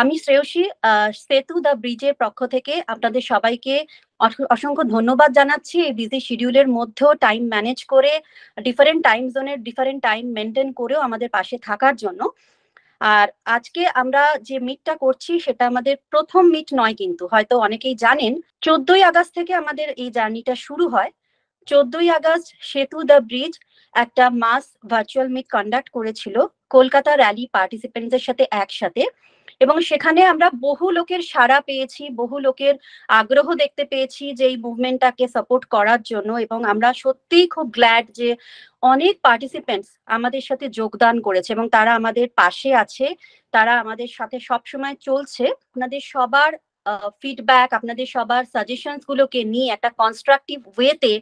আমি শ্রেয়সী সেতু দ্য ব্রিজের পক্ষ থেকে আপনাদের সবাইকে অসংখ্য ধন্যবাদ জানাচ্ছি এই বিজি শিডিউলের মধ্যেও টাইম ম্যানেজ করে ডিফারেন্ট টাইম জোনের ডিফারেন্ট টাইম মেনটেন করেও আমাদের পাশে থাকার জন্য আর আজকে আমরা যে মিটটা করছি সেটা আমাদের প্রথম মিট নয় কিন্তু হয়তো অনেকেই জানেন চোদ্দই আগস্ট থেকে আমাদের এই জার্নিটা শুরু হয় চোদ্দই আগস্ট সেতু দ্য ব্রিজ একটা মাস ভার্চুয়াল মিট কন্ডাক্ট করেছিল কলকাতা র্যালি পার্টিসিপেন্টদের সাথে একসাথে এবং সেখানে আমরা বহু লোকের সাড়া পেয়েছি বহু লোকের আগ্রহ দেখতে পেয়েছি যে এই মুভমেন্টটাকে সাপোর্ট করার জন্য এবং আমরা সত্যিই খুব গ্ল্যাড যে অনেক পার্টিসিপেন্টস আমাদের সাথে যোগদান করেছে এবং তারা আমাদের পাশে আছে তারা আমাদের সাথে সবসময় চলছে ওনাদের সবার ফিডব্যাক আপনাদের সবার সাজেশনস গুলোকে নিয়ে একটা কনস্ট্রাকটিভ ওয়েতে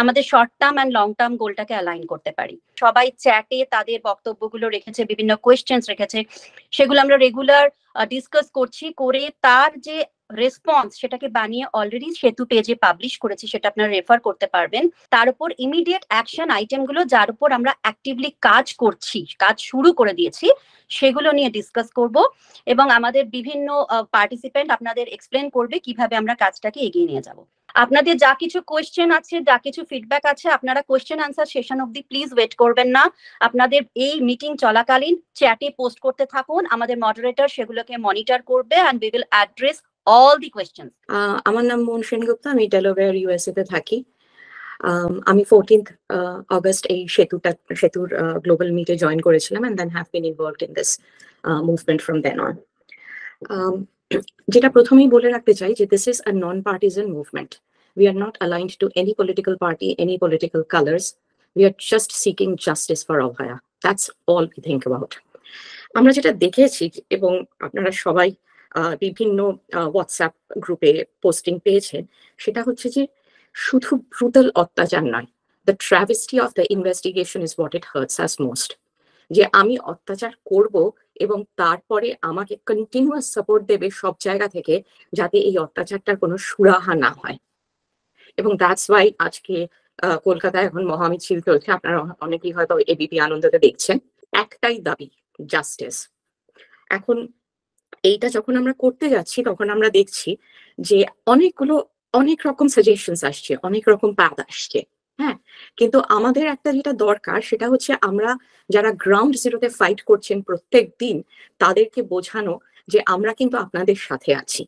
আমাদের short term and long term গোলটাকে অ্যালাইন করতে পারি সবাই চ্যাটে তাদের বক্তব্যগুলো রেখেছে বিভিন্ন কোয়েশ্চেন্স রেখেছে সেগুলো আমরা রেগুলার ডিসকাস করছি করে তার যে রেসপন্স সেটাকে বানিয়ে অলরেডি সেতু পেজে পাবলিশ করেছি সেটা আপনারা রেফার করতে পারবেন তার উপর ইমিডিয়েট অ্যাকশন আইটেমগুলো যার উপর আমরা অ্যাক্টিভলি কাজ করছি কাজ শুরু করে দিয়েছি সেগুলো নিয়ে ডিসকাস করব এবং আমাদের বিভিন্ন পার্টিসিপেন্ট আপনাদের এক্সপ্লেন করবে কিভাবে আমরা কাজটাকে এগিয়ে নিয়ে যাব আপনাদের যা কিছু কোয়েশ্চেন আছে যা কিছু ফিডব্যাক আছে আপনারা কোয়েশ্চেন আনসার সেশন অবধি প্লিজ ওয়েট করবেন না আপনাদের এই মিটিং চলাকালীন চ্যাটে পোস্ট করতে থাকুন আমাদের মডারেটর সেগুলোকে মনিটর করবে and we will address all the questions. আমার নাম মন সেনগুপ্ত আমি ডেলোওয়্যার ইউএসএ তে থাকি আমি ফোরটিন্থ অগস্ট এই সেতুটা সেতুর গ্লোবাল মিটে জয়েন করেছিলাম and then have been involve in this movement from then on যেটা প্রথমেই বলে রাখতে চাই যে this is a non partisan movement we are not aligned to any political party any political colours we are just seeking justice for Abhaya that's all we think about আমরা যেটা দেখেছি এবং আপনারা সবাই বিভিন্ন হোয়াটসঅ্যাপ গ্রুপে পোস্টিং পেয়েছেন সেটা হচ্ছে যে শুধু ব্রুটাল অত্যাচার নয় the travesty of the investigation is what it hurts us most যে আমি অত্যাচার করব এবং তারপরে আমাকে কন্টিনিউয়াস সাপোর্ট দেবে সব জায়গা থেকে যাতে এই অত্যাচারটার কোনো সুরাহা না হয় এবং দ্যাটস ওয়াই আজকে কলকাতায় এখন মহামিছিল চলছে আপনারা অনেকেই হয়তো এবিপি আনন্দতে দেখছেন একটাই দাবি জাস্টিস এখন এইটা যখন আমরা করতে যাচ্ছি তখন আমরা দেখছি যে অনেকগুলো অনেক রকম সাজেশনস আসছে অনেক রকম পাত আসছে হ্যাঁ কিন্তু আমাদের একটা যেটা দরকার সেটা হচ্ছে আমরা যারা গ্রাউন্ড জিরোতে ফাইট করছেন প্রত্যেক দিন তাদেরকে বোঝানো যে আমরা কিন্তু আপনাদের সাথে আছি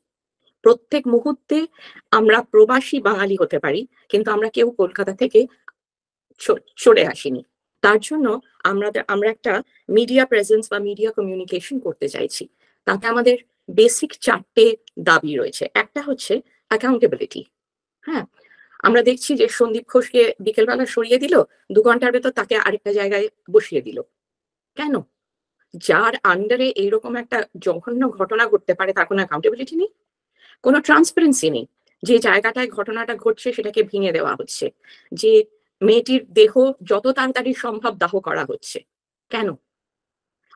প্রত্যেক মুহূর্তে আমরা প্রবাসী বাঙালি হতে পারি কিন্তু আমরা কেউ কলকাতা থেকে চলে আসিনি তার জন্য আমরা আমরা একটা মিডিয়া প্রেজেন্স বা মিডিয়া কমিউনিকেশন করতে চাইছি তাতে আমাদের বেসিক চারটে দাবি রয়েছে একটা হচ্ছে অ্যাকাউন্টেবিলিটি হ্যাঁ আমরা দেখছি যে সন্দীপ ঘোষকে বিকেলবেলা সরিয়ে দিল দু ঘন্টার ভেতর তাকে আরেকটা জায়গায় বসিয়ে দিল কেন যার আন্ডারে এইরকম একটা জঘন্য ঘটনা ঘটতে পারে তার কোনো অ্যাকাউন্টেবিলিটি নেই কোনো ট্রান্সপারেন্সি নেই যে জায়গাটায় ঘটনাটা ঘটছে সেটাকে ভেঙে দেওয়া হচ্ছে যে মেয়েটির দেহ যত তাড়াতাড়ি সম্ভব দাহ করা হচ্ছে কেন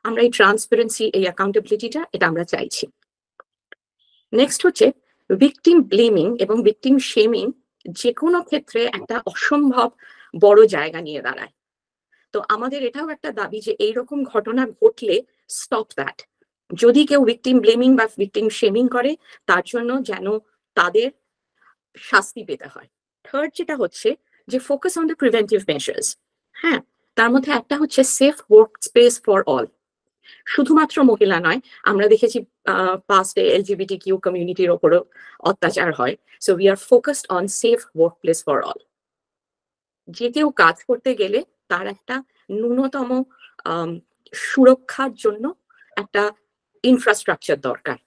আমরা এই ট্রান্সপারেন্সি এই অ্যাকাউন্টেবিলিটিটা এটা আমরা চাইছি নেক্সট হচ্ছে ভিকটিম ব্লেমিং এবং ভিকটিম শেমিং যে কোনো ক্ষেত্রে একটা অসম্ভব বড় জায়গা নিয়ে দাঁড়ায় তো আমাদের এটাও একটা দাবি যে এইরকম ঘটনা ঘটলে স্টপ দ্যাট যদি কেউ ভিকটিম ব্লেমিং বা ভিকটিম শেমিং করে তার জন্য যেন তাদের শাস্তি পেতে হয় থার্ড যেটা হচ্ছে যে focus on the preventive measures হ্যাঁ তার মধ্যে একটা হচ্ছে safe work space for all শুধুমাত্র মহিলা নয় আমরা দেখেছি পাস্টে এলজিবিটি কিউ কমিউনিটির ওপরও অত্যাচার হয় so we are focused on safe work place for all যে কেউ কাজ করতে গেলে তার একটা ন্যূনতম সুরক্ষার জন্য একটা ইনফ্রাস্ট্রাকচার দরকার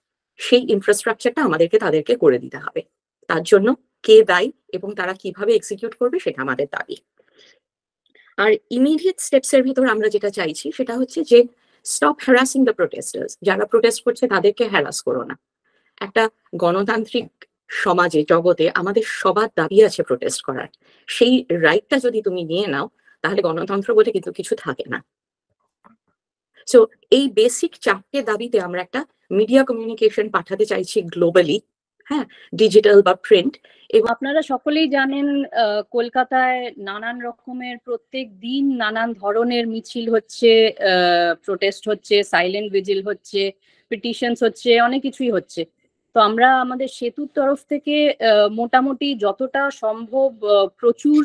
সেই ইনফ্রাস্ট্রাকচারটা আমাদেরকে তাদেরকে করে দিতে হবে তার জন্য কে দায়ী এবং তারা কিভাবে এক্সিকিউট করবে সেটা আমাদের দাবি আর ইমিডিয়েট স্টেপসের এর ভিতর আমরা যেটা চাইছি সেটা হচ্ছে যে স্টপ হ্যারাসিং দ্য প্রোটেস্টার্স যারা প্রোটেস্ট করছে তাদেরকে হ্যারাস করো না একটা গণতান্ত্রিক সমাজে জগতে আমাদের সবার দাবি আছে প্রোটেস্ট করার সেই রাইটটা যদি তুমি নিয়ে নাও তাহলে গণতন্ত্র বলে কিন্তু কিছু থাকে না তো এই বেসিক চারটে দাবিতে আমরা একটা মিডিয়া কমিউনিকেশন পাঠাতে চাইছি গ্লোবালি হ্যাঁ ডিজিটাল বা প্রিন্ট এবং আপনারা সকলেই জানেন কলকাতায় নানান রকমের প্রত্যেক দিন নানান ধরনের মিছিল হচ্ছে প্রোটেস্ট হচ্ছে সাইলেন্ট ভিজিল হচ্ছে পিটিশনস হচ্ছে অনেক কিছুই হচ্ছে তো আমরা আমাদের সেতুর তরফ থেকে মোটামুটি যতটা সম্ভব প্রচুর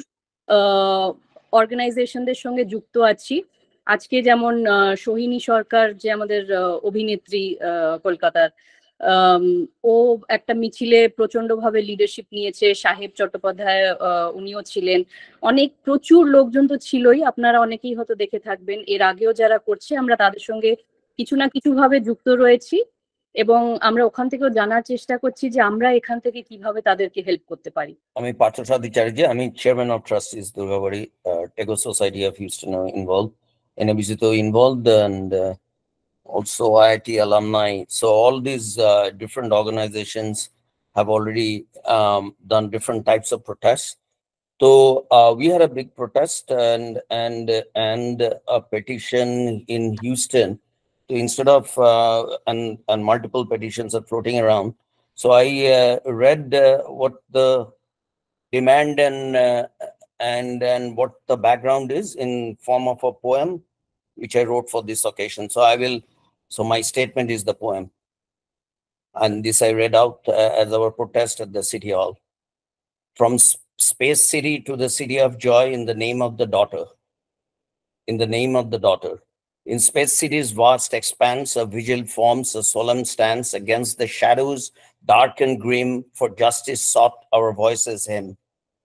অর্গানাইজেশনদের সঙ্গে যুক্ত আছি আজকে যেমন সোহিনী সরকার যে আমাদের অভিনেত্রী কলকাতার ও একটা মিছিলে প্রচন্ড ভাবে লিডারশিপ নিয়েছে সাহেব চট্টোপাধ্যায় উনিও ছিলেন অনেক প্রচুর লোকজন তো ছিলই আপনারা অনেকেই হয়তো দেখে থাকবেন এর আগেও যারা করছে আমরা তাদের সঙ্গে কিছু না কিছু ভাবে যুক্ত রয়েছি এবং আমরা ওখান থেকেও জানার চেষ্টা করছি যে আমরা এখান থেকে কিভাবে তাদেরকে হেল্প করতে পারি আমি পার্থ সাধিকারী আমি chairman of trustees Durgabari Tagore society of Houston involve NABC তো involve and also IIT alumni. So all these uh, different organizations have already um, done different types of protests. So uh, we had a big protest and and and a petition in Houston. So instead of uh, and and multiple petitions are floating around. So I uh, read uh, what the demand and uh, and and what the background is in form of a poem, which I wrote for this occasion. So I will so my statement is the poem. And this I read out uh, as our protest at the City Hall. From Space City to the City of Joy in the name of the daughter. In the name of the daughter. In Space City's vast expanse, a vigil forms a solemn stance against the shadows, dark and grim, for justice sought our voices hymn.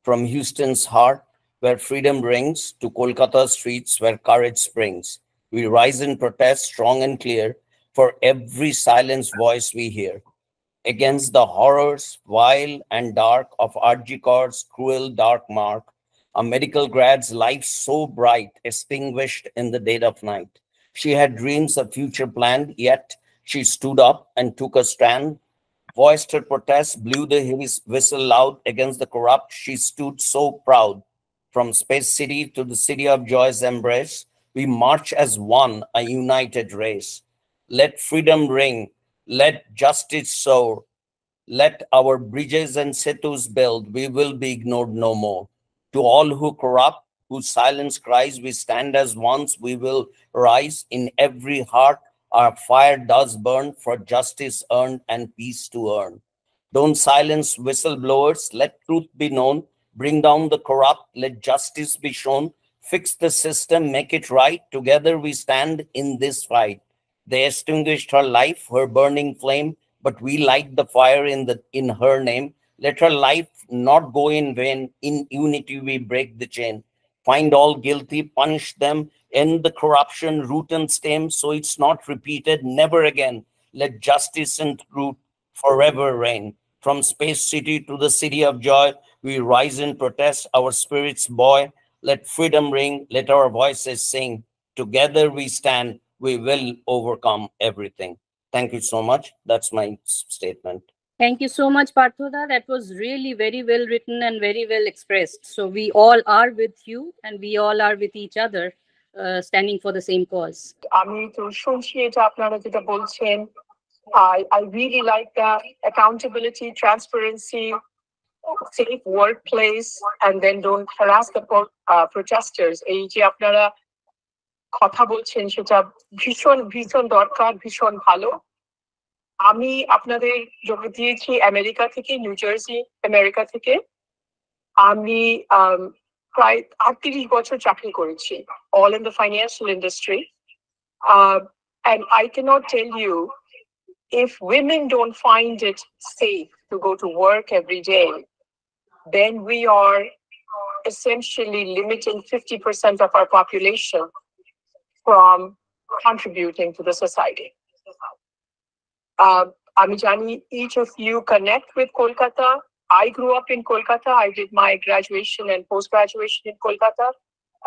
From Houston's heart, where freedom rings, to Kolkata streets, where courage springs we rise in protest strong and clear for every silenced voice we hear against the horrors, vile and dark of Arjikar's cruel dark mark, a medical grad's life so bright, extinguished in the dead of night. She had dreams of future planned, yet she stood up and took a stand, voiced her protest, blew the whistle loud against the corrupt. She stood so proud. From Space City to the City of Joy's embrace, we march as one, a united race. Let freedom ring. Let justice soar. Let our bridges and setus build. We will be ignored no more. To all who corrupt, who silence cries, we stand as once. We will rise in every heart. Our fire does burn for justice earned and peace to earn. Don't silence whistleblowers. Let truth be known. Bring down the corrupt. Let justice be shown fix the system, make it right. Together we stand in this fight. They extinguished her life, her burning flame, but we light the fire in the in her name. Let her life not go in vain. In unity we break the chain. Find all guilty, punish them, end the corruption, root and stem, so it's not repeated, never again. Let justice and truth forever reign. From space city to the city of joy, we rise in protest, our spirits buoy let freedom ring. Let our voices sing. Together we stand. We will overcome everything. Thank you so much. That's my statement. Thank you so much, Parthoda. That was really very well written and very well expressed. So we all are with you and we all are with each other uh, standing for the same cause. আমি তো শুনছি এটা আপনারা যেটা বলছেন I, I really like that accountability, transparency, safe workplace and then don't harass the uh, protesters এই যে আপনারা কথা বলছেন সেটা ভীষণ ভীষণ দরকার ভীষণ ভালো আমি আপনাদের যোগ দিয়েছি আমেরিকা থেকে নিউ জার্সি আমেরিকা থেকে আমি প্রায় আটত্রিশ বছর চাকরি করেছি all in the financial industry and I cannot tell you if women don't find it safe to go to work every day then we are essentially limiting 50% of our population from contributing to the society. Uh, Amijani, each of you connect with Kolkata. I grew up in Kolkata. I did my graduation and post graduation in Kolkata,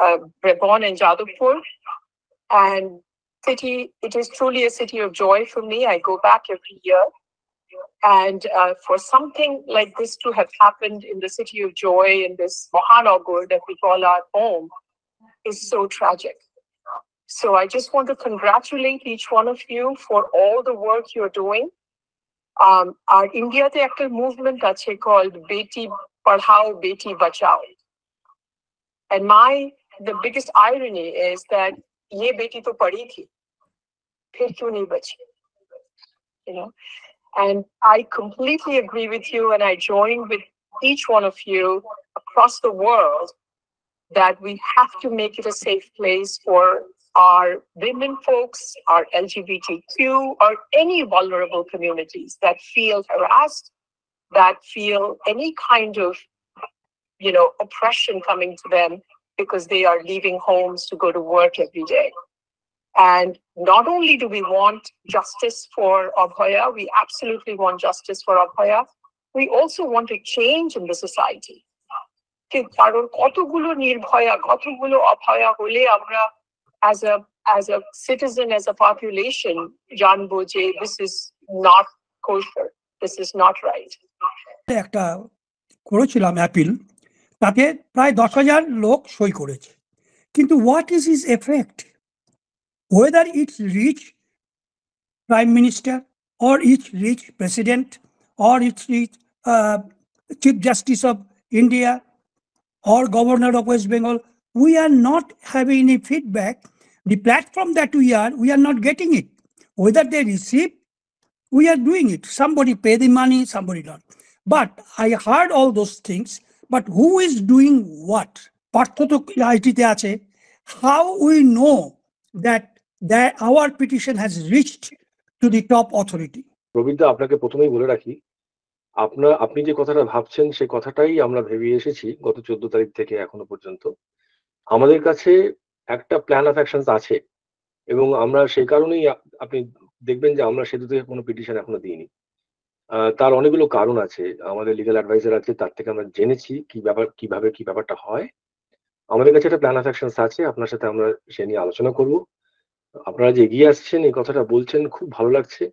uh, and Jadavpur. And city, it is truly a city of joy for me. I go back every year and uh, for something like this to have happened in the city of joy, in this Mahanagar that we call our home, is so tragic. So I just want to congratulate each one of you for all the work you're doing. Um, our India theatre movement আছে called Beti Parhao, Beti Bachao. And my the biggest irony is that ये बेटी तो पढ़ी थी फिर क्यों नहीं बची you know and I completely agree with you, and I join with each one of you across the world that we have to make it a safe place for our women folks, our LGBTQ, or any vulnerable communities that feel harassed, that feel any kind of you know oppression coming to them because they are leaving homes to go to work every day. And not only do we want justice for Abhaya, we absolutely want justice for Abhaya, we also want a change in the society. as a as a citizen as a population জানবো Boje, this is not kosher this is not right একটা করেছিলাম appeal তাতে প্রায় দশ হাজার লোক সই করেছে কিন্তু what is is effect whether it's rich prime minister or it's rich president or it's rich uh, chief justice of India or governor of West Bengal, we are not having any feedback. The platform that we are, we are not getting it. Whether they receive, we are doing it. Somebody pay the money, somebody not. But I heard all those things. But who is doing what? How we know that. that our petition has reached to the top authority. আপনাকে প্রথমেই বলে রাখি আপনার আপনি যে কথাটা ভাবছেন সে কথাটাই আমরা ভেবে এসেছি গত চোদ্দ তারিখ থেকে এখনো পর্যন্ত আমাদের কাছে একটা প্ল্যান অফ অ্যাকশন আছে এবং আমরা সেই কারণেই আপনি দেখবেন যে আমরা সেতু থেকে কোনো পিটিশন এখনো দিইনি তার অনেকগুলো কারণ আছে আমাদের লিগাল অ্যাডভাইজার আছে তার থেকে আমরা জেনেছি কি ব্যাপার কিভাবে কি ব্যাপারটা হয় আমাদের কাছে একটা প্ল্যান অফ অ্যাকশন আছে আপনার সাথে আমরা সে নিয়ে আলোচনা করবো আপনারা যে এগিয়ে আসছেন এই কথাটা বলছেন খুব ভালো লাগছে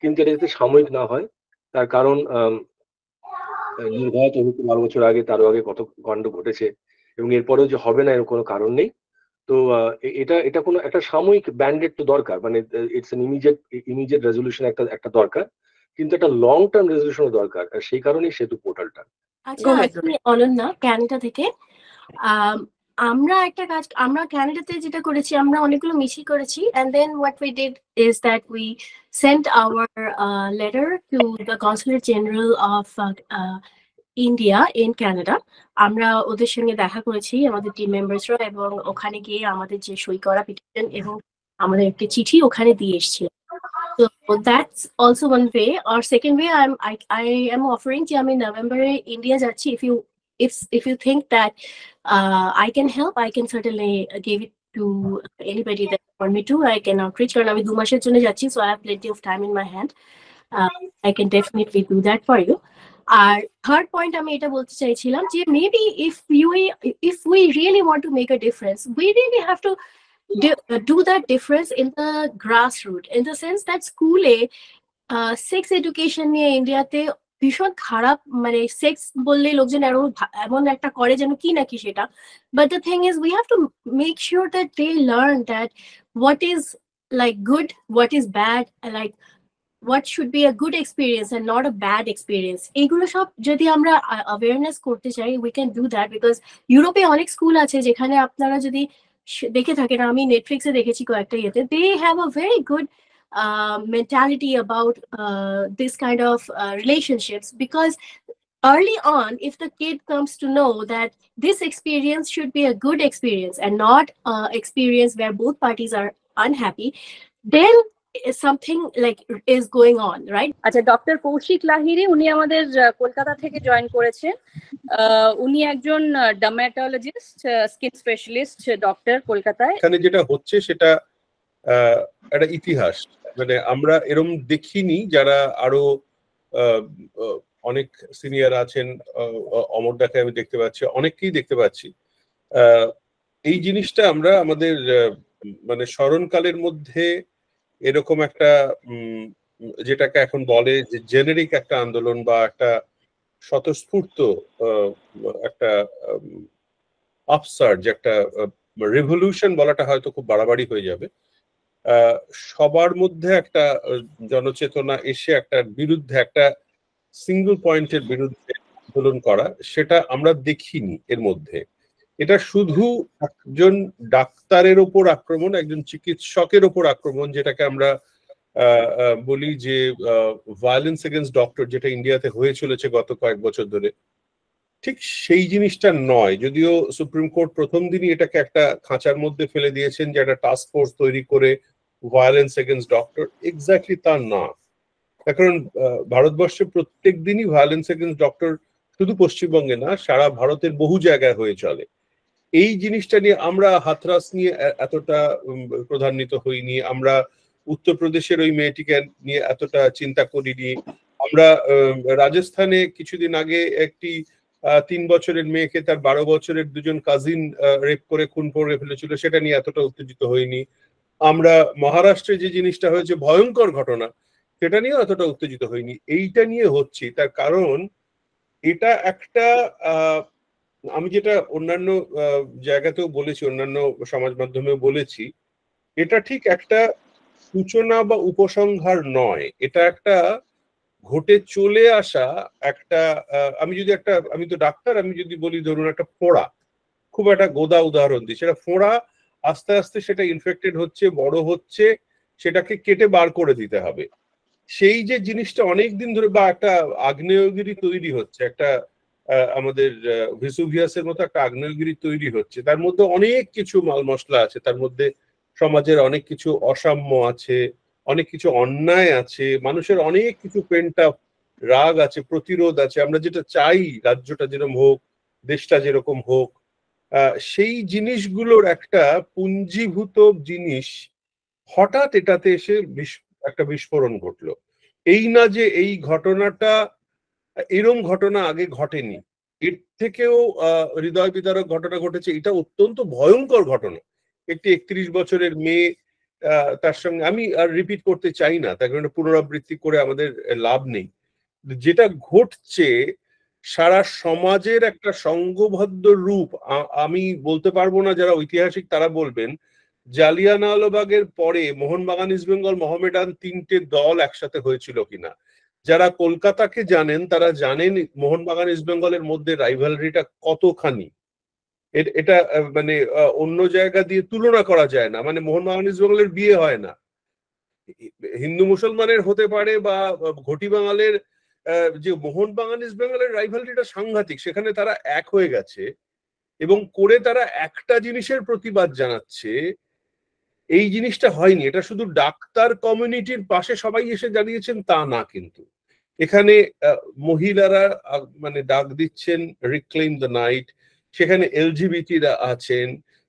কিন্তু এটা যদি সাময়িক না হয় তার কারণ নির্ভয়া চৌধুরী বারো বছর আগে তারও আগে কত কাণ্ড ঘটেছে এবং এরপরেও যে হবে না এর কোনো কারণ নেই তো এটা এটা কোনো একটা সাময়িক ব্যান্ডেড তো দরকার মানে it's an immediate immediate resolution একটা একটা দরকার কিন্তু একটা লং টার্ম রেজলিউশনও দরকার আর সেই কারণেই সেতু পোর্টালটা আচ্ছা অনন্যা ক্যানটা থেকে আমরা একটা কাজ আমরা ক্যানাডাতে যেটা করেছি আমরা অনেকগুলো মিছিল করেছি and then what we did is that we sent our letter to the consulate general of India in Canada আমরা ওদের সঙ্গে দেখা করেছি আমাদের টিম মেম্বার্সরা এবং ওখানে গিয়ে আমাদের যে সই করা পিটিশন এবং আমাদের একটি চিঠি ওখানে দিয়ে এসেছিল তো দ্যাটস অলসো ওয়ান ওয়ে আর second way I am offering যে আমি নভেম্বরে ইন্ডিয়া যাচ্ছি if you if if you think that uh, I can help, I can certainly give it to anybody that want me to. I can outreach. কারণ আমি দু মাসের জন্য যাচ্ছি, so I have plenty of time in my hand. Uh, I can definitely do that for you. আর third point আমি এটা বলতে চাইছিলাম যে maybe if you if we really want to make a difference we really have to do that difference in the grassroots in the sense that school uh, sex education in India, they ভীষণ খারাপ মানে sex বললে লোকজন আরো এমন একটা করে যেন কি নাকি সেটা but the thing is we have to make sure that they learn that what is like good what is bad like what should be a good experience and not a bad experience এইগুলো সব যদি আমরা awareness করতে চাই we can do that because ইউরোপে অনেক school আছে যেখানে আপনারা যদি দেখে থাকেন আমি নেটফ্লিক্সে দেখেছি কয়েকটা ইয়েতে they have a very good uh, mentality about uh, this kind of uh, relationships because early on if the kid comes to know that this experience should be a good experience and not an experience where both parties are unhappy then something like is going on right আচ্ছা doctor Kaushik Lahiri উনি আমাদের কলকাতা থেকে join করেছেন উনি একজন ডার্মাটোলজিস্ট skin specialist doctor কলকাতায় এখানে যেটা হচ্ছে সেটা একটা ইতিহাস মানে আমরা এরম দেখিনি যারা আরো অনেক সিনিয়র আছেন অমর ডাকে আমি দেখতে পাচ্ছি অনেককেই দেখতে পাচ্ছি এই জিনিসটা আমরা আমাদের মানে স্মরণকালের মধ্যে এরকম একটা যেটাকে এখন বলে যে জেনেরিক একটা আন্দোলন বা একটা স্বতঃস্ফূর্ত একটা যে একটা রেভলিউশন বলাটা হয়তো খুব বাড়াবাড়ি হয়ে যাবে সবার মধ্যে একটা জনচেতনা এসে একটা বিরুদ্ধে একটা সিঙ্গল পয়েন্টের বিরুদ্ধে আন্দোলন করা সেটা আমরা দেখিনি এর মধ্যে এটা শুধু একজন ডাক্তারের ওপর আক্রমণ একজন চিকিৎসকের ওপর আক্রমণ যেটাকে আমরা বলি যে ভায়োলেন্স এগেন্স ডক্টর যেটা ইন্ডিয়াতে হয়ে চলেছে গত কয়েক বছর ধরে ঠিক সেই জিনিসটা নয় যদিও সুপ্রিম কোর্ট প্রথম দিনই এটাকে একটা খাঁচার মধ্যে ফেলে দিয়েছেন যে একটা টাস্ক ফোর্স তৈরি করে ভায়োলেন্স এগেনস্ট ডক্টর এক্স্যাক্টলি তা না কারণ ভারতবর্ষে প্রত্যেক দিনই ভায়োলেন্স এগেনস্ট ডক্টর শুধু পশ্চিমবঙ্গে না সারা ভারতের বহু জায়গায় হয়ে চলে এই জিনিসটা নিয়ে আমরা হাতরাস নিয়ে এতটা প্রধান্বিত হইনি আমরা উত্তরপ্রদেশের ওই মেয়েটিকে নিয়ে এতটা চিন্তা করিনি আমরা রাজস্থানে কিছুদিন আগে একটি তিন বছরের মেয়েকে তার বারো বছরের দুজন কাজিন রেপ করে খুন করে ফেলেছিল সেটা নিয়ে এতটা উত্তেজিত হইনি আমরা মহারাষ্ট্রে যে জিনিসটা হয়েছে ভয়ঙ্কর ঘটনা সেটা নিয়ে অতটা উত্তেজিত হইনি এইটা নিয়ে হচ্ছে তার কারণ এটা একটা আমি যেটা অন্যান্য জায়গাতেও বলেছি অন্যান্য সমাজ মাধ্যমে বলেছি এটা ঠিক একটা সূচনা বা উপসংহার নয় এটা একটা ঘটে চলে আসা একটা আমি যদি একটা আমি তো ডাক্তার আমি যদি বলি ধরুন একটা ফোড়া খুব একটা গোদা উদাহরণ দিই সেটা ফোড়া আস্তে আস্তে সেটা ইনফেক্টেড হচ্ছে বড় হচ্ছে সেটাকে কেটে বার করে দিতে হবে সেই যে জিনিসটা অনেক দিন ধরে বা একটা আগ্নেয়গিরি তৈরি হচ্ছে একটা আমাদের ভিসুভিয়াসের মতো একটা আগ্নেয়গিরি তৈরি হচ্ছে তার মধ্যে অনেক কিছু মাল মশলা আছে তার মধ্যে সমাজের অনেক কিছু অসাম্য আছে অনেক কিছু অন্যায় আছে মানুষের অনেক কিছু পেন্ট আপ রাগ আছে প্রতিরোধ আছে আমরা যেটা চাই রাজ্যটা যেরকম হোক দেশটা যেরকম হোক সেই জিনিসগুলোর একটা পুঞ্জীভূত জিনিস হঠাৎ এটাতে এসে একটা বিস্ফোরণ ঘটলো এই না যে এই ঘটনাটা এরম ঘটনা আগে ঘটেনি এর থেকেও হৃদয় বিদারক ঘটনা ঘটেছে এটা অত্যন্ত ভয়ঙ্কর ঘটনা একটি একত্রিশ বছরের মেয়ে তার সঙ্গে আমি আর রিপিট করতে চাই না তার কারণে পুনরাবৃত্তি করে আমাদের লাভ নেই যেটা ঘটছে সারা সমাজের একটা সঙ্গবদ্ধ রূপ আমি বলতে পারবো না যারা ঐতিহাসিক তারা বলবেন জালিয়ানাওয়ালাবাগের পরে মোহনবাগান ইস্ট বেঙ্গল মোহামেডান তিনটে দল একসাথে হয়েছিল কিনা যারা কলকাতাকে জানেন তারা জানেন মোহনবাগান ইস্ট বেঙ্গলের মধ্যে রাইভালরিটা কতখানি এটা মানে অন্য জায়গা দিয়ে তুলনা করা যায় না মানে মোহনবাগান ইস্ট বেঙ্গলের বিয়ে হয় না হিন্দু মুসলমানের হতে পারে বা ঘটি বাঙালের যে মোহন মোহনবাগান ইস্ট বেঙ্গলের রাইভালরিটা সাংঘাতিক সেখানে তারা এক হয়ে গেছে এবং করে তারা একটা জিনিসের প্রতিবাদ জানাচ্ছে এই জিনিসটা হয়নি এটা শুধু ডাক্তার কমিউনিটির পাশে সবাই এসে জানিয়েছেন তা না কিন্তু এখানে মহিলারা মানে ডাক দিচ্ছেন রিক্লেম দ্য নাইট সেখানে এলজিবিটিরা আছেন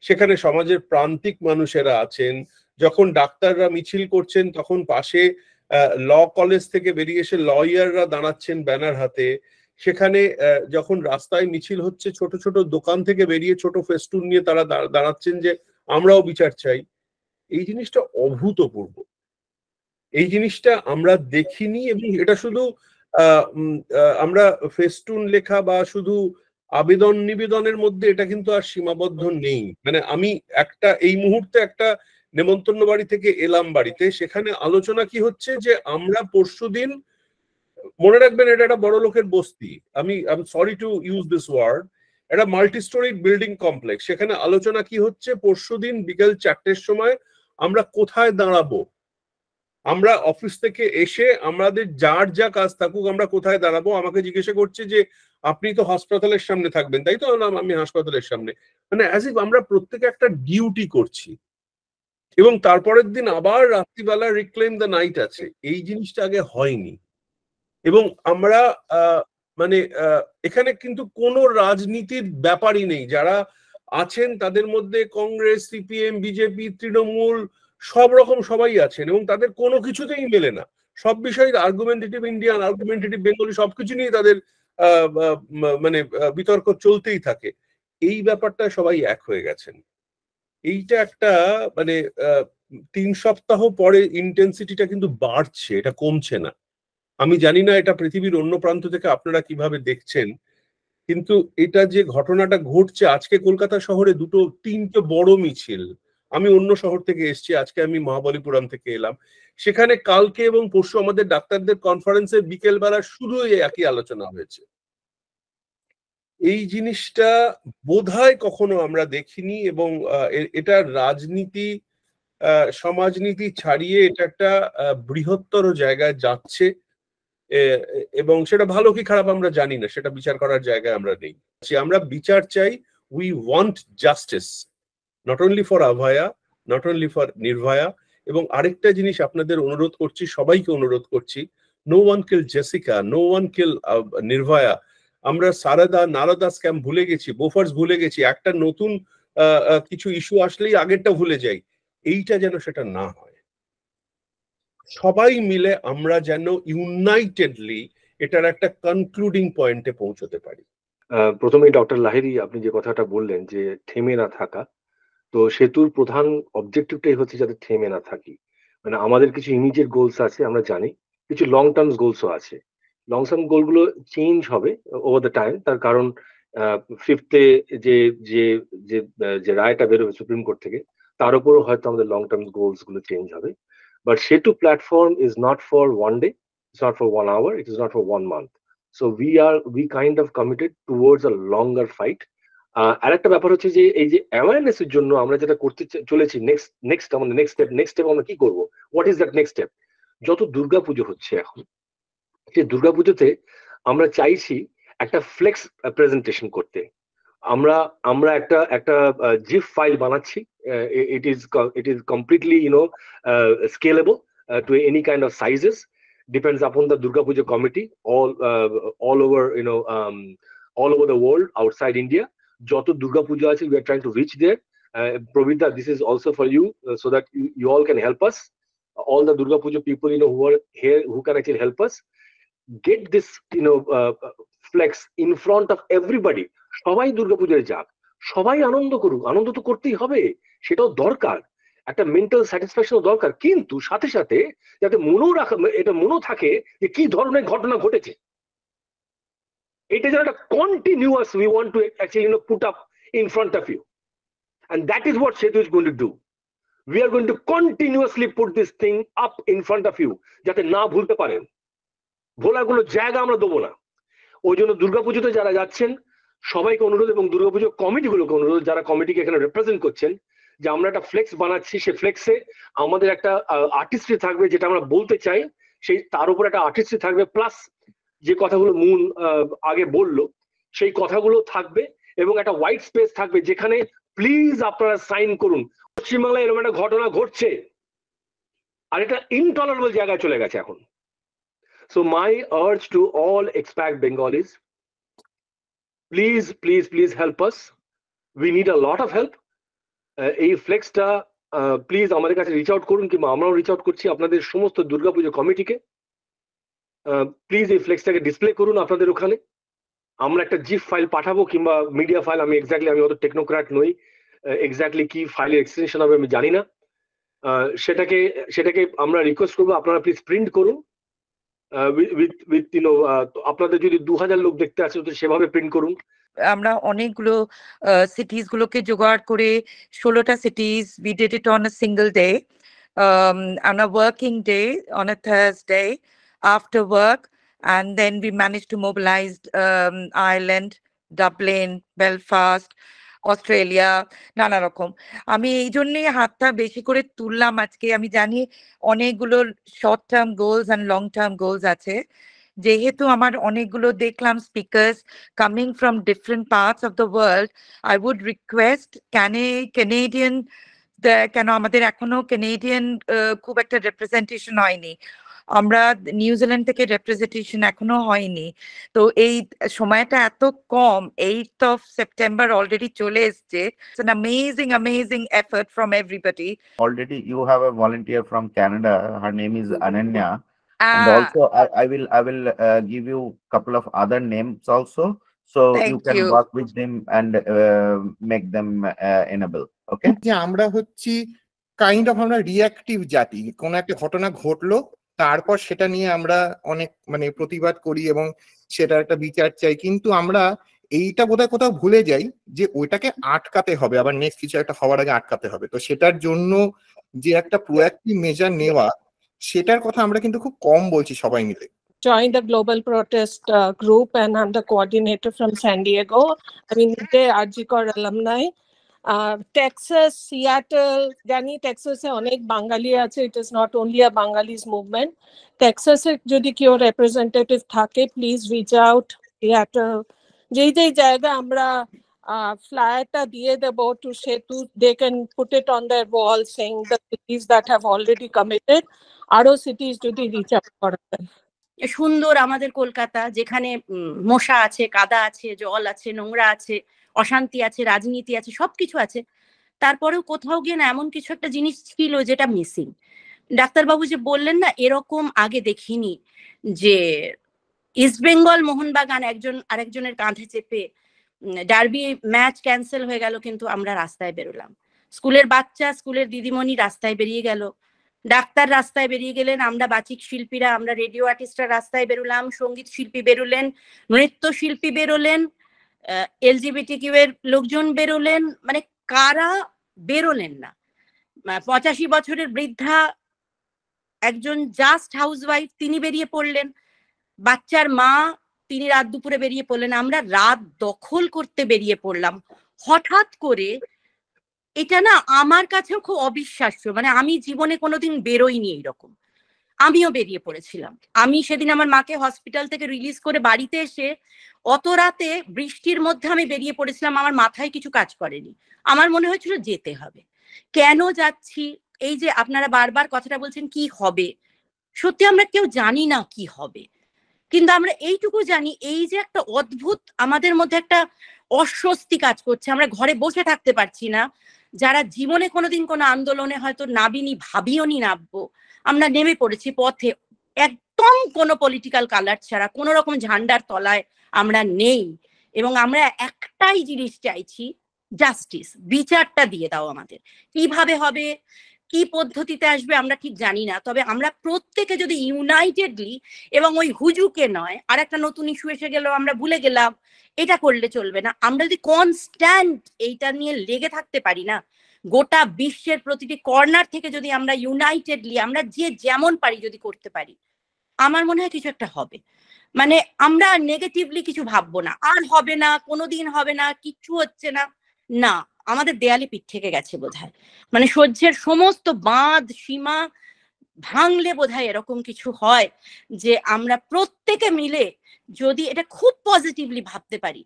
সেখানে সমাজের প্রান্তিক মানুষেরা আছেন যখন ডাক্তাররা মিছিল করছেন তখন পাশে ল কলেজ থেকে বেরিয়ে এসে লয়াররা দাঁড়াচ্ছেন ব্যানার হাতে সেখানে যখন রাস্তায় মিছিল হচ্ছে ছোট ছোট দোকান থেকে বেরিয়ে ছোট ফেস্টুন নিয়ে তারা দাঁড়াচ্ছেন যে আমরাও বিচার চাই এই জিনিসটা অভূতপূর্ব এই জিনিসটা আমরা দেখিনি এবং এটা শুধু আমরা ফেস্টুন লেখা বা শুধু আবেদন নিবেদনের মধ্যে এটা কিন্তু আর সীমাবদ্ধ নেই মানে আমি একটা এই মুহূর্তে একটা নেমন্তন্ন বাড়ি থেকে এলাম বাড়িতে সেখানে আলোচনা কি হচ্ছে যে আমরা পরশু দিন মনে রাখবেন এটা একটা বড় লোকের বস্তি আমি sorry to use this word এটা মাল্টি স্টোরি বিল্ডিং কমপ্লেক্স সেখানে আলোচনা কি হচ্ছে পরশু দিন বিকেল চারটের সময় আমরা কোথায় দাঁড়াবো আমরা অফিস থেকে এসে আমাদের যার যা কাজ থাকুক আমরা কোথায় দাঁড়াবো আমাকে জিজ্ঞাসা করছে যে আপনি তো হাসপাতালের সামনে থাকবেন তাই তো আমি হাসপাতালের সামনে মানে অ্যাজ আমরা প্রত্যেকে একটা ডিউটি করছি এবং তারপরের দিন আবার রাত্রিবেলা রিক্লেম দ্য নাইট আছে এই জিনিসটা আগে হয়নি এবং আমরা মানে এখানে কিন্তু কোনো রাজনীতির ব্যাপারই নেই যারা আছেন তাদের মধ্যে কংগ্রেস সিপিএম বিজেপি তৃণমূল সব রকম সবাই আছেন এবং তাদের কোনো কিছুতেই মেলে না সব বিষয়ে আর্গুমেন্টেটিভ ইন্ডিয়ান আর্গুমেন্টেটিভ বেঙ্গলি সবকিছু নিয়ে তাদের মানে বিতর্ক চলতেই থাকে এই ব্যাপারটা সবাই এক হয়ে গেছেন এইটা একটা মানে তিন সপ্তাহ পরে ইন্টেন্সিটিটা কিন্তু বাড়ছে এটা কমছে না আমি জানি না এটা পৃথিবীর অন্য প্রান্ত থেকে আপনারা কিভাবে দেখছেন কিন্তু এটা যে ঘটনাটা ঘটছে আজকে কলকাতা শহরে দুটো তিনটে বড় মিছিল আমি অন্য শহর থেকে এসছি আজকে আমি মহাবলীপুরাম থেকে এলাম সেখানে কালকে এবং পরশু আমাদের ডাক্তারদের কনফারেন্সে বিকেলবেলা শুধু একই আলোচনা হয়েছে এই জিনিসটা বোধহয় কখনো আমরা দেখিনি এবং এটা রাজনীতি সমাজনীতি ছাড়িয়ে এটা একটা বৃহত্তর জায়গায় যাচ্ছে এবং সেটা ভালো কি খারাপ আমরা জানি না সেটা বিচার করার জায়গায় আমরা নেই আমরা বিচার চাই we want justice not only for Abhaya not only for Nirbhaya এবং আরেকটা জিনিস আপনাদের অনুরোধ করছি সবাইকে অনুরোধ করছি no one kill Jessica no one kill Nirbhaya আমরা সারদা নারদা স্ক্যাম ভুলে গেছি বোফার্স ভুলে গেছি একটা নতুন কিছু ইস্যু আসলেই আগেরটা ভুলে যাই এইটা যেন সেটা না হয় সবাই মিলে আমরা যেন ইউনাইটেডলি এটার একটা কনক্লুডিং পয়েন্টে পৌঁছতে পারি প্রথমেই ডক্টর লাহিরি আপনি যে কথাটা বললেন যে থেমে না থাকা তো সেতুর প্রধান অবজেক্টিভটাই হচ্ছে যাতে থেমে না থাকি মানে আমাদের কিছু ইমিজিয়েট গোলস আছে আমরা জানি কিছু লং টার্মস গোলসও আছে লং গোল গোলগুলো চেঞ্জ হবে ওভার দ্য টাইম তার কারণ ফিফথে যে যে যে রায়টা বেরোবে সুপ্রিম কোর্ট থেকে তার উপরও হয়তো আমাদের লং টার্ম গোলস গুলো চেঞ্জ হবে but to platform is not for one day it's not for one hour it is not for one month so we are we kind of committed towards a longer fight আর একটা ব্যাপার হচ্ছে যে এই যে awareness এর জন্য আমরা যেটা করতে চলেছি নেক্সট নেক্সট আমাদের নেক্সট স্টেপ নেক্সট স্টেপ আমরা কি করবো what is that next step যত দুর্গাপুজো হচ্ছে এখন যে দুর্গাপুজোতে আমরা চাইছি একটা ফ্লেক্স প্রেজেন্টেশন করতে আমরা আমরা একটা একটা জিপ ফাইল বানাচ্ছি it is it is completely you know scalable to any kind of sizes depends upon the Durga Puja committee all all over you know all over the world outside India যত দুর্গাপুজো আছে we are trying to reach there প্রবীরদা this is also for you so that you all can help us all the Durga Puja people you know who are here who can actually help us get this you know uh, uh, flex in front of everybody সবাই দুর্গাপূজায় যাক সবাই আনন্দ করুক আনন্দ তো করতেই হবে সেটাও দরকার একটা মেন্টাল স্যাটিসফ্যাকশন দরকার কিন্তু সাথে সাথে যাতে মনেও রাখা এটা মনেও থাকে যে কি ধরনের ঘটনা ঘটেছে এটা যেন একটা continuous we want to actually know put up in front of you and that is what Setu is going to do we are going to continuously put this thing up in front of you যাতে না ভুলতে পারেন ভোলাগুলো জায়গা আমরা দেবো না ওই জন্য দুর্গাপুজোতে যারা যাচ্ছেন সবাইকে অনুরোধ এবং দুর্গাপুজো কমিটিগুলোকে অনুরোধ যারা কমিটিকে এখানে রিপ্রেজেন্ট করছেন যে আমরা একটা ফ্লেক্স বানাচ্ছি সেই ফ্লেক্সে আমাদের একটা আর্টিস্ট্রি থাকবে যেটা আমরা বলতে চাই সেই তার উপর একটা আর্টিস্ট্রি থাকবে প্লাস যে কথাগুলো মুন আগে বলল সেই কথাগুলো থাকবে এবং একটা হোয়াইট স্পেস থাকবে যেখানে প্লিজ আপনারা সাইন করুন পশ্চিমবাংলায় এরকম একটা ঘটনা ঘটছে আর এটা ইনটলারেবল জায়গায় চলে গেছে এখন So my urge to all expat Bengalis, please, please, please help us. We need a lot of help. Uh, এই ফ্লেক্সটা প্লিজ uh, আমাদের কাছে রিচ আউট করুন কিংবা আমরাও রিচ আউট করছি আপনাদের সমস্ত দুর্গাপুজো কমিটিকে প্লিজ uh, এই ফ্লেক্সটাকে ডিসপ্লে করুন আপনাদের ওখানে আমরা একটা জিপ ফাইল পাঠাবো কিংবা মিডিয়া ফাইল আমি এক্স্যাক্টলি আমি অত টেকনোক্র্যাট নই এক্স্যাক্টলি কি ফাইলের এক্সটেনশন হবে আমি জানি না সেটাকে সেটাকে আমরা রিকোয়েস্ট করবো আপনারা প্লিজ প্রিন্ট করুন উইথ উইথ ইউ নো আপনাদের যদি দু হাজার লোক দেখতে আসে তো সেভাবে প্রিন্ট করুন আমরা অনেকগুলো সিটিজ গুলোকে জোগাড় করে ষোলোটা cities we did it on a single day on a working day on a Thursday after work and then we manage to mobilise Ireland Dublin Belfast Australia নানা রকম আমি এই জন্যই হাতটা বেশি করে তুললাম আজকে আমি জানি অনেকগুলো short term goals and long term goals আছে যেহেতু আমার অনেকগুলো দেখলাম speakers coming from different parts of the world I would request ক্যানে কেনেডিয়ান কেন আমাদের এখনো কেনেডিয়ান খুব একটা রিপ্রেজেন্টেশন হয়নি আমরা নিউজিল্যান্ড থেকে রেপ্রেজেন্টেশন এখনো হয়নি তো এই সময়টা এত কম এইট অফ সেপ্টেম্বর অলরেডি চলে এসছে an amazing amazing effort from everybody already you have a volunteer from canada her name is ananya ah. and also I, I will i will uh, give you couple of other names also so Thank you can you. work with them and uh, make them uh, enable okay আমরা হচ্ছি kind of আমরা reactive জাতি কোন একটা ঘটনা ঘটলো তারপর সেটা নিয়ে আমরা অনেক মানে প্রতিবাদ করি এবং সেটার একটা বিচার চাই কিন্তু আমরা এইটা বোধহয় কোথাও ভুলে যাই যে ওইটাকে আটকাতে হবে আবার নেক্সট কিছু একটা হওয়ার আগে আটকাতে হবে তো সেটার জন্য যে একটা প্রোয়াক্টিভ মেজার নেওয়া সেটার কথা আমরা কিন্তু খুব কম বলছি সবাই মিলে joined the global protest uh, group and I'm the coordinator from San Diego. I mean, they are GCOR alumni. Texas Seattle জানি টেক্সাসে অনেক বাঙালি আছে it is not only a Bengalis movement টেক্সাসে যদি কেউ রেপ্রেজেন্টেটিভ থাকে প্লিজ রিচ আউট সিয়াটল যেই যেই জায়গা আমরা ফ্লায়ারটা দিয়ে দেবো to Setu they can put it on their wall সেং the cities that have already committed আরো সিটিজ যদি রিচ আউট করা যায় সুন্দর আমাদের কলকাতা যেখানে মশা আছে কাদা আছে জল আছে নোংরা আছে অশান্তি আছে রাজনীতি আছে সবকিছু আছে তারপরেও কোথাও গিয়ে না এমন কিছু একটা জিনিস ছিল যেটা মিসিং ডাক্তারবাবু যে বললেন না এরকম আগে দেখিনি যে ইস্ট বেঙ্গল মোহনবাগান একজন আরেকজনের কাঁধে চেপে ডার্বি ম্যাচ ক্যান্সেল হয়ে গেল কিন্তু আমরা রাস্তায় বেরোলাম স্কুলের বাচ্চা স্কুলের দিদিমণি রাস্তায় বেরিয়ে গেল ডাক্তার রাস্তায় বেরিয়ে গেলেন আমরা বাচিক শিল্পীরা আমরা রেডিও আর্টিস্টরা রাস্তায় বেরোলাম সঙ্গীত শিল্পী বেরোলেন নৃত্য শিল্পী বেরোলেন এলজিবিটি কিউ এর লোকজন বেরোলেন মানে কারা বেরোলেন না পঁচাশি বছরের বৃদ্ধা একজন জাস্ট হাউসওয়াইফ তিনি বেরিয়ে পড়লেন বাচ্চার মা তিনি রাত দুপুরে বেরিয়ে পড়লেন আমরা রাত দখল করতে বেরিয়ে পড়লাম হঠাৎ করে এটা না আমার কাছেও খুব অবিশ্বাস্য মানে আমি জীবনে কোনোদিন বেরোইনি এইরকম আমিও বেরিয়ে পড়েছিলাম আমি সেদিন আমার মাকে হসপিটাল থেকে রিলিজ করে বাড়িতে এসে অত রাতে বৃষ্টির মধ্যে আমি বেরিয়ে পড়েছিলাম আমার মাথায় কিছু কাজ করেনি আমার মনে হয়েছিল যেতে হবে কেন যাচ্ছি এই যে আপনারা বারবার কথাটা বলছেন কি হবে সত্যি আমরা কেউ জানি না কি হবে কিন্তু আমরা এইটুকু জানি এই যে একটা অদ্ভুত আমাদের মধ্যে একটা অস্বস্তি কাজ করছে আমরা ঘরে বসে থাকতে পারছি না যারা জীবনে কোনোদিন কোনো আন্দোলনে হয়তো নাবিনি ভাবিও নি নাববো আমরা নেমে পড়েছি পথে একদম কোনো পলিটিক্যাল কালার ছাড়া কোনো রকম ঝান্ডার তলায় আমরা নেই এবং আমরা একটাই জিনিস চাইছি জাস্টিস বিচারটা দিয়ে দাও আমাদের কিভাবে হবে কি পদ্ধতিতে আসবে আমরা ঠিক জানি না তবে আমরা প্রত্যেকে যদি ইউনাইটেডলি এবং ওই হুজুকে নয় আর একটা নতুন ইস্যু এসে গেল আমরা ভুলে গেলাম এটা করলে চলবে না আমরা যদি কনস্ট্যান্ট এইটা নিয়ে লেগে থাকতে পারি না গোটা বিশ্বের প্রতিটি কর্নার থেকে যদি আমরা ইউনাইটেডলি আমরা যে যেমন পারি যদি করতে পারি আমার মনে হয় কিছু একটা হবে মানে আমরা নেগেটিভলি কিছু ভাববো না আর হবে না কোনোদিন হবে না কিচ্ছু হচ্ছে না না আমাদের দেয়ালে পিঠ থেকে গেছে বোধ মানে সহ্যের সমস্ত বাঁধ সীমা ভাঙলে বোধ এরকম কিছু হয় যে আমরা প্রত্যেকে মিলে যদি এটা খুব পজিটিভলি ভাবতে পারি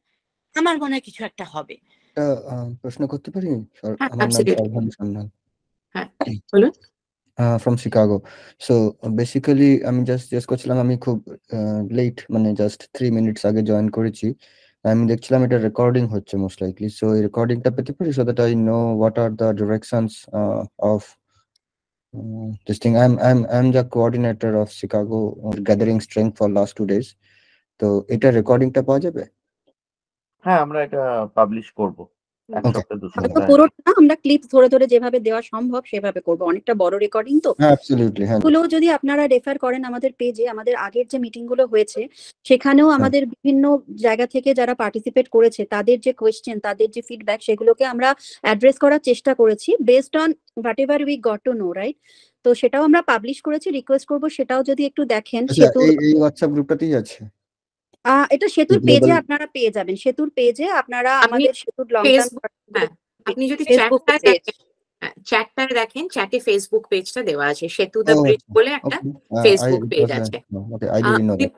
আমার মনে হয় কিছু একটা হবে একটা প্রশ্ন করতে পারি? সর হ্যাঁ, আমার নাম absolutely. Sarvan from Chicago. So basically আমি জাস্ট জিজ্ঞেস করছিলাম আমি খুব আ লেট মানে জাস্ট থ্রি মিনিটস আগে জয়েন করেছি। আমি দেখছিলাম এটা রেকর্ডিং হচ্ছে মোস্ট লাইকলি। সো এই রেকর্ডিংটা পেতে পারি so that I know what are the directions uh of um this thing. I am I am I am the coordinator of Chicago gathering strength for last two days. তো এটার রেকর্ডিংটা পাওয়া যাবে? হ্যাঁ আমরা এটা পাবলিশ করব আচ্ছা। আমরা ক্লিপস ধরে ধরে যেভাবে দেওয়া সম্ভব সেভাবে করব অনেকটা বড় রেকর্ডিং তো অ্যাবসলিউটলি গুলো যদি আপনারা রেফার করেন আমাদের পেজে আমাদের আগের যে মিটিং গুলো হয়েছে সেখানেও হ্যাঁ। আমাদের বিভিন্ন জায়গা থেকে যারা পার্টিসিপেট করেছে তাদের যে কোয়েশ্চেন তাদের যে ফিডব্যাক সেগুলোকে আমরা অ্যাড্রেস করার চেষ্টা করেছি based on whatever we got to know right তো সেটাও আমরা পাবলিশ করেছি রিকোয়েস্ট করব সেটাও যদি একটু দেখেন আচ্ছা, এই হোয়াটসঅ্যাপ গ্রুপটাতেই আছে এটা সেতুর পেজে আপনারা পেয়ে যাবেন সেতুর পেজে আপনারা আমাদের সেতুর হ্যাঁ, লং আপনি যদি চ্যাটটায় দেখেন চ্যাটে ফেসবুক পেজটা দেওয়া আছে সেতু দ্য আচ্ছা। ব্রিজ বলে একটা ফেসবুক পেজ আছে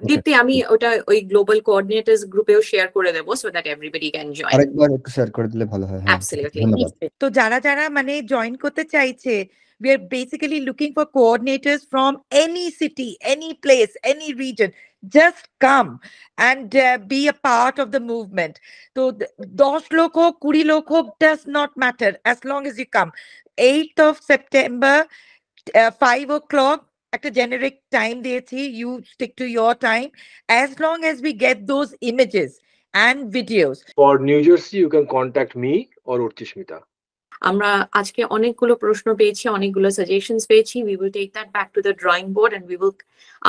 দীপ্তি আমি ওটা ওই গ্লোবাল কোঅর্ডিনেটরস গ্রুপেও শেয়ার করে দেব so that everybody can join আরেকবার একটু শেয়ার করে দিলে ভালো হয় অ্যাবসলিউটলি হ্যাঁ, তো যারা যারা মানে জয়েন করতে চাইছে we are basically looking for coordinators from any city any place any region just come and uh, be a part of the movement so 10 lok ho lok ho does not matter as long as you come 8th of september uh, 5 o'clock At generic time they দিয়েছি you stick to your time. As long as we get those images and videos. For New Jersey, you can contact me or Urtishmita. আমরা আজকে অনেকগুলো প্রশ্ন পেয়েছি অনেকগুলো suggestion পেয়েছি we will take that back to the drawing board and we will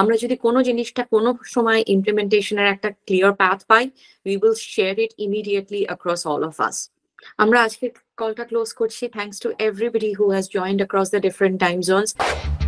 আমরা যদি কোনো জিনিসটা কোনো সময় ইমপ্লিমেন্টেশনের একটা ক্লিয়ার প্যাথ পাই we will share it immediately across all of us আমরা আজকে কলটা ক্লোজ করছি thanks to everybody who has joined across the different time Jones